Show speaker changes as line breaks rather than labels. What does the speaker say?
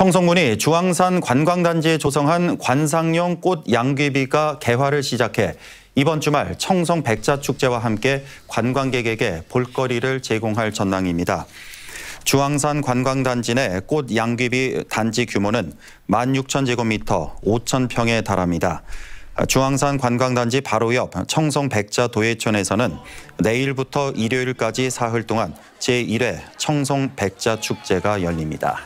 청송군이 주황산 관광단지에 조성한 관상용 꽃 양귀비가 개화를 시작해 이번 주말 청송 백자축제와 함께 관광객에게 볼거리를 제공할 전망입니다. 주황산 관광단지 내 꽃 양귀비 단지 규모는 16,000제곱미터 5,000평에 달합니다. 중앙산 관광단지 바로 옆 청송 백자 도예촌에서는 내일부터 일요일까지 사흘 동안 제1회 청송 백자 축제가 열립니다.